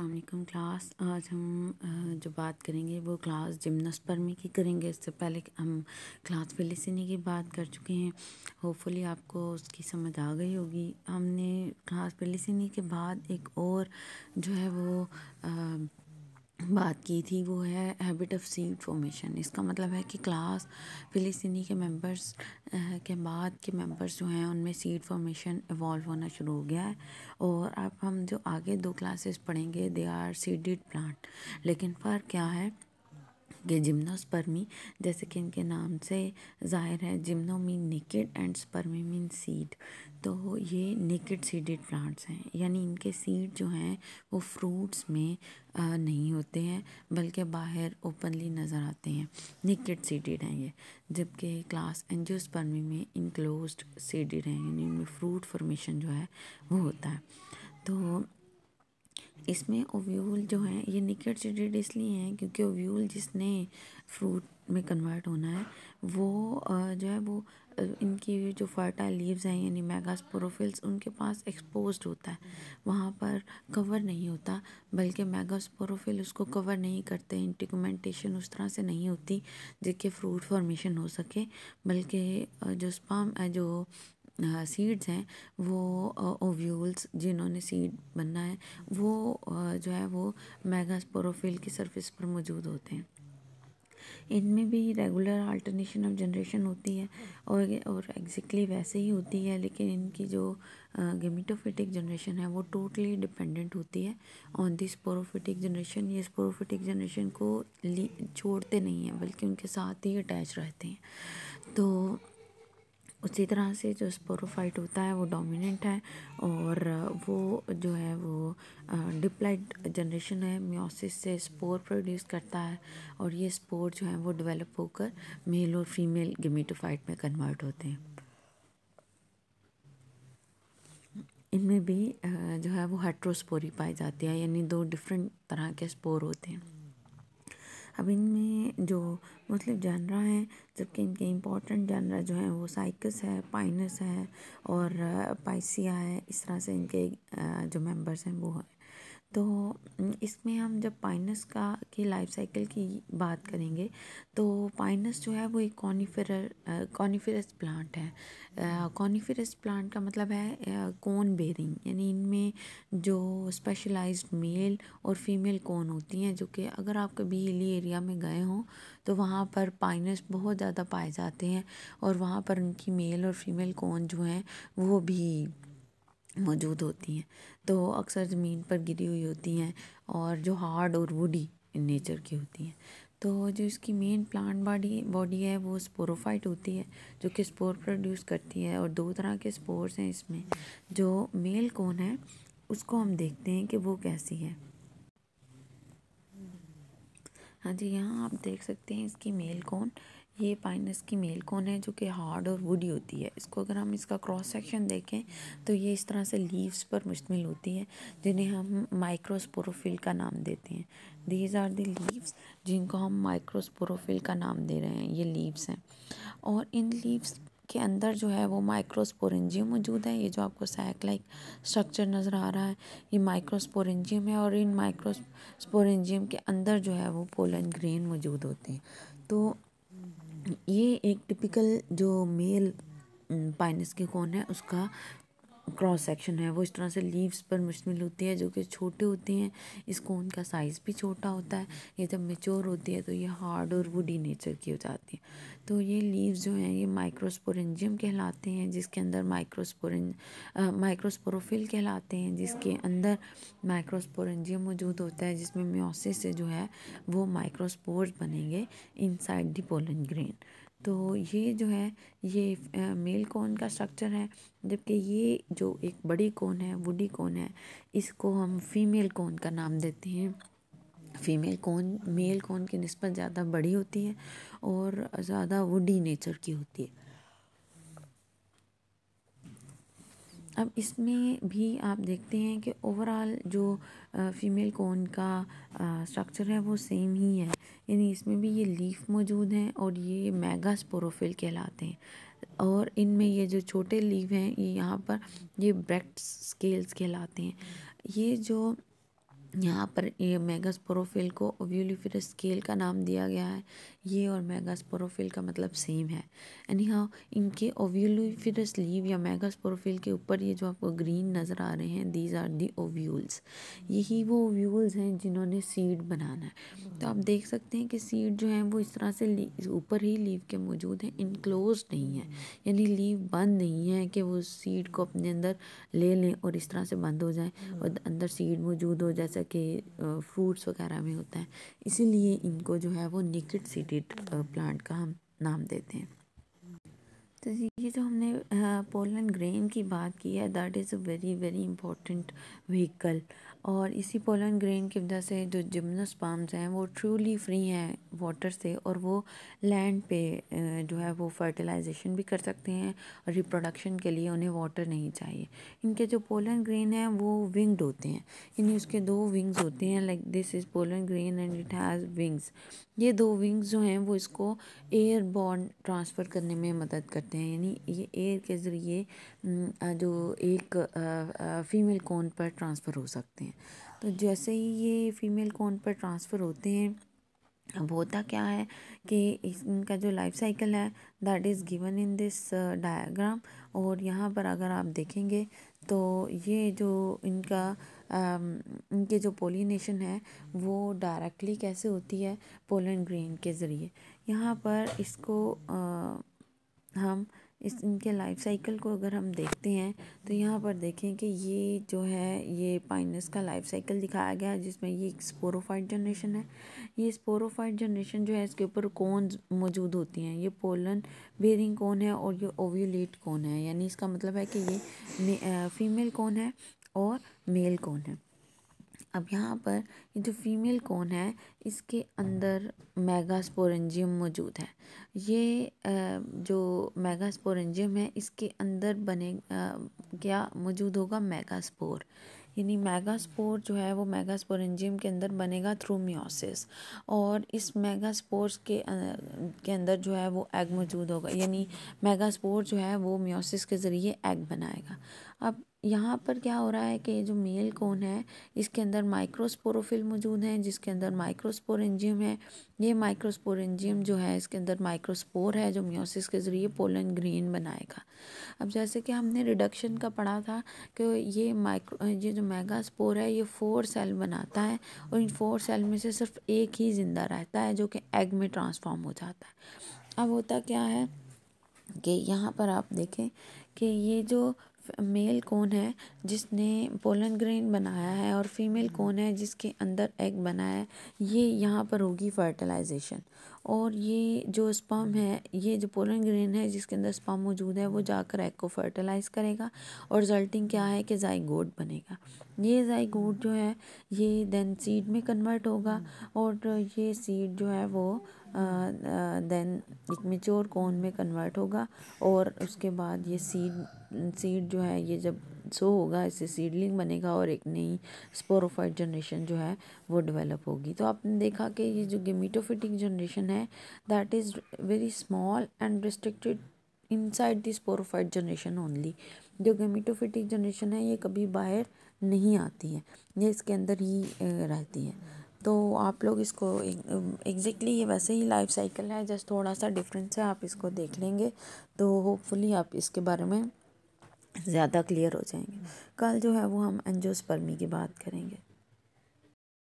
Aslam class आज हम जो बात करेंगे वो क्लास जिम्नस्पर्मी की करेंगे इससे पहले हम क्लास फिलिसिनी की बात कर चुके हैं होपफुली आपको उसकी समझ आ गई होगी हमने क्लास फिलिसिनी के बाद एक और जो है वो आ, बात की थी वो है हैबिट ऑफ सीड फॉर्मेशन इसका मतलब है कि क्लास फिलिस्तीनी के मेंबर्स के बाद के मेंबर्स जो हैं उनमें सीड फॉर्मेशन इवॉल्व होना शुरू हो गया है और अब हम जो आगे दो क्लासेस पढ़ेंगे दे आर सीडेड प्लांट लेकिन फ़र्क क्या है कि जिम्नोस्पर्मी जैसे कि इनके नाम से ज़ाहिर है gymno mean naked and spermae mean seed तो ये नेकेड सीडेड प्लांट्स हैं यानी इनके सीड जो हैं वो फ्रूट्स में आ, नहीं होते हैं बल्कि बाहर ओपनली नज़र आते हैं निकेड सीडेड हैं ये जबकि क्लास एनजियोस्पर्मी में इनक्लोज सीडेड हैं यानी उनमें फ्रूट फॉर्मेशन जो है वो होता है तो इसमें ओव्यूल जो है ये निकट शेडेड इसलिए हैं क्योंकि ओव्यूल जिसने फ्रूट में कन्वर्ट होना है वो जो है वो इनकी जो फर्टाइल लीव्स हैं यानी मेगास्पोरोफिल्स उनके पास एक्सपोज होता है वहाँ पर कवर नहीं होता बल्कि मेगास्पोरोफिल उसको कवर नहीं करते इंटिकमेंटेशन उस तरह से नहीं होती जिसके फ्रूट फॉर्मेशन हो सके बल्कि जो स्पाम जो सीड्स हैं वो ओव्यूल्स जिन्होंने सीड बनना है वो जो है वो मेगास्पोरोफिल की सरफेस पर मौजूद होते हैं इनमें भी रेगुलर आल्टरनेशन ऑफ जनरेशन होती है और और एग्जैक्टली वैसे ही होती है लेकिन इनकी जो गेमिटोफिटिक जनरेशन है वो टोटली डिपेंडेंट होती है ऑन दिस स्पोरोफिटिक जनरेशन ये स्पोरोफिटिक जनरेशन को छोड़ते नहीं हैं बल्कि उनके साथ ही अटैच रहते हैं तो उसी तरह से जो स्पोरोफाइट होता है वो डोमिनेंट है और वो जो है वो डिप्लाइड जनरेशन है म्योसिस से स्पोर प्रोड्यूस करता है और ये स्पोर जो है वो डेवलप होकर मेल और फीमेल गेमिटोफाइट में कन्वर्ट होते हैं इनमें भी जो है वो हेट्रोस्पोरी पाई जाती है यानी दो डिफरेंट तरह के स्पोर होते हैं अब इनमें जो मुख्तलिफ़ जानरा हैं जबकि इनके इम्पोर्टेंट जानरा जो हैं वो साइकस है पाइनस है और पाइसिया है इस तरह से इनके जो मेंबर्स हैं वो हैं तो इसमें हम जब पाइनस का की लाइफ साइकिल की बात करेंगे तो पाइनस जो है वो एक कॉनीफिर कॉनीफिरस प्लांट है कॉनीफिरस प्लांट का मतलब है कोन बेरिंग यानी इनमें जो स्पेशलाइज्ड मेल और फीमेल कोन होती हैं जो कि अगर आप कभी हिली एरिया में गए हों तो वहाँ पर पाइनस बहुत ज़्यादा पाए जाते हैं और वहाँ पर उनकी मेल और फीमेल कोन जो हैं वो भी मौजूद होती हैं तो अक्सर ज़मीन पर गिरी हुई होती हैं और जो हार्ड और वुडी नेचर की होती हैं तो जो इसकी मेन प्लांट बॉडी बॉडी है वो स्पोरोफाइट होती है जो कि स्पोर प्रोड्यूस करती है और दो तरह के स्पोर्स हैं इसमें जो मेल कौन है उसको हम देखते हैं कि वो कैसी है हाँ जी यहाँ आप देख सकते हैं इसकी मेल कौन ये पाइनस की मेल कौन है जो कि हार्ड और वुडी होती है इसको अगर हम इसका क्रॉस सेक्शन देखें तो ये इस तरह से लीव्स पर मुश्तमिल होती है जिन्हें हम माइक्रोस्पोरोफिल का नाम देते हैं दीज आर दी लीव्स जिनको हम माइक्रोस्पोरोफिल का नाम दे रहे हैं ये लीव्स हैं और इन लीव्स के अंदर जो है वो माइक्रोस्पोरेंजियम मौजूद है ये जो आपको सैक लाइक स्ट्रक्चर नज़र आ रहा है ये माइक्रोस्पोरेंजियम है और इन माइक्रोस्पोरेंजियम के अंदर जो है वो पोलन ग्रेन मौजूद होते हैं तो ये एक टिपिकल जो मेल पाइनस mm, के कौन है उसका क्रॉस सेक्शन है वो इस तरह से लीव्स पर मुश्तमिल होती है जो कि छोटे होते हैं इस कोन का साइज़ भी छोटा होता है ये जब मेच्योर होती है तो ये हार्ड और वुडी नेचर की हो जाती है तो ये लीव्स जो हैं ये माइक्रोस्पोरेंजियम कहलाते हैं जिसके अंदर माइक्रोस्पोरें माइक्रोस्पोरोफिल कहलाते हैं जिसके अंदर माइक्रोस्पोरेंजियम मौजूद होता है जिसमें म्योसिस से जो है वो माइक्रोस्पोर्स बनेंगे इनसाइड दी पोलन ग्रेन तो ये जो है ये मेल कोन का स्ट्रक्चर है जबकि ये जो एक बड़ी कोन है वुडी कोन है इसको हम फीमेल कोन का नाम देते हैं फीमेल कोन मेल कोन की नस्बत ज़्यादा बड़ी होती है और ज़्यादा वुडी नेचर की होती है अब इसमें भी आप देखते हैं कि ओवरऑल जो फीमेल कोन का स्ट्रक्चर है वो सेम ही है यानी इसमें भी ये लीफ मौजूद हैं और ये मेगा स्पोरोफिल कहलाते हैं और इनमें ये जो छोटे लीव हैं ये यहाँ पर ये ब्रेक्ट स्केल्स कहलाते हैं ये जो यहाँ पर ये मेगास्पोरोफिल को ओव्यूलिफिर स्केल का नाम दिया गया है ये और मेगास्पोरोफिल का मतलब सेम है यानी हाँ इनके ओव्यूलिफिरस लीव या मेगास्पोरोफिल के ऊपर ये जो आपको ग्रीन नज़र आ रहे हैं दीज आर दी ओव्यूल्स यही वो ओव्यूल्स हैं जिन्होंने सीड बनाना है तो आप देख सकते हैं कि सीड जो है वो इस तरह से ऊपर ही लीव के मौजूद हैं इनक्लोज नहीं है यानी लीव बंद नहीं है कि वो सीड को अपने अंदर ले लें और इस तरह से बंद हो जाए और अंदर सीड मौजूद हो जैसे के फ्रूट्स वगैरह में होता है इसीलिए इनको जो है वो निकट सीडेड प्लांट का हम नाम देते हैं तो ये जो हमने पोलन ग्रेन की बात की है that is a very very important vehicle और इसी पोलन ग्रेन की वजह से जो पाम्स हैं वो ट्रूली फ्री हैं वाटर से और वो लैंड पे जो है वो फर्टिलाइजेशन भी कर सकते हैं और रिप्रोडक्शन के लिए उन्हें वाटर नहीं चाहिए इनके जो पोलन ग्रेन हैं वो विंग्ड होते हैं यानी उसके दो विंग्स होते हैं like this is pollen grain and it has wings ये दो विंग्स जो हैं वो इसको एयर बॉन्ड ट्रांसफ़र करने में मदद करते हैं होते हैं यानी ये एयर के ज़रिए जो एक फ़ीमेल कौन पर ट्रांसफ़र हो सकते हैं तो जैसे ही ये फ़ीमेल कौन पर ट्रांसफ़र होते हैं अब होता क्या है कि इनका जो लाइफ साइकिल है that is given in this diagram और यहाँ पर अगर आप देखेंगे तो ये जो इनका आ, इनके जो पोलिनेशन है वो डायरेक्टली कैसे होती है पोलन ग्रेन के ज़रिए यहाँ पर इसको आ, हम इस इनके लाइफ साइकिल को अगर हम देखते हैं तो यहाँ पर देखें कि ये जो है ये पाइनस का लाइफ साइकिल दिखाया गया है जिसमें ये एक स्पोरोफाइट जनरेशन है ये स्पोरोफाइट जनरेशन जो है इसके ऊपर कोन मौजूद होती हैं ये पोलन बेरिंग कोन है और ये ओव्यूलेट कोन है यानी इसका मतलब है कि ये फीमेल कौन है और मेल कौन है अब यहाँ पर ये जो फीमेल कौन है इसके अंदर मेगास्पोरेंजियम मौजूद है ये जो मेगास्पोरेंजियम है इसके अंदर बने क्या मौजूद होगा मेगास्पोर यानी मेगास्पोर जो है वो मेगास्पोरेंजियम के अंदर बनेगा थ्रू म्योसिस और इस मेगास्पोर्स के के अंदर जो है वो एग मौजूद होगा यानी मेगास्पोर जो है वो म्योसिस के ज़रिए एग बनाएगा अब यहाँ पर क्या हो रहा है कि जो मेल कोन है इसके अंदर माइक्रोस्पोरोफिल मौजूद हैं जिसके अंदर माइक्रोस्पोर एंजियम है ये माइक्रोस्पोर एंजियम जो है इसके अंदर माइक्रोस्पोर है जो म्योसिस के ज़रिए पोलन ग्रीन बनाएगा अब जैसे कि हमने रिडक्शन का पढ़ा था कि ये माइक्रो ये जो मेगास्पोर है ये फोर सेल बनाता है और इन फोर सेल में से सिर्फ एक ही ज़िंदा रहता है जो कि एग में ट्रांसफॉर्म हो जाता है अब होता क्या है कि यहाँ पर आप देखें कि ये जो मेल कौन है जिसने पोलन ग्रेन बनाया है और फीमेल कौन है जिसके अंदर एग बना है ये यहाँ पर होगी फर्टिलाइजेशन और ये जो स्पम है ये जो पोलन ग्रेन है जिसके अंदर स्पम मौजूद है वो जाकर एग को फर्टिलाइज़ करेगा और रिजल्टिंग क्या है कि जाइगोट बनेगा ये जाइगोट जो है ये देन सीड में कन्वर्ट होगा और ये सीड जो है वो देन एक मेच्योर कोन में कन्वर्ट होगा और उसके बाद ये सीड सीड जो है ये जब सो होगा इससे सीडलिंग बनेगा और एक नई स्पोरोफाइट जनरेशन जो है वो डेवलप होगी तो आपने देखा कि ये जो गेमीटोफिटिक जनरेशन है that is very small and restricted inside the sporophyte generation only जो गेमीटोफिटिक जनरेशन है ये कभी बाहर नहीं आती है ये इसके अंदर ही रहती है तो आप लोग इसको एग्जैक्टली ये वैसे ही लाइफ साइकिल है जस्ट थोड़ा सा डिफरेंस है आप इसको देख लेंगे तो होपफुली आप इसके बारे में ज़्यादा क्लियर हो जाएंगे कल जो है वो हम एंजोस्पर्मी की बात करेंगे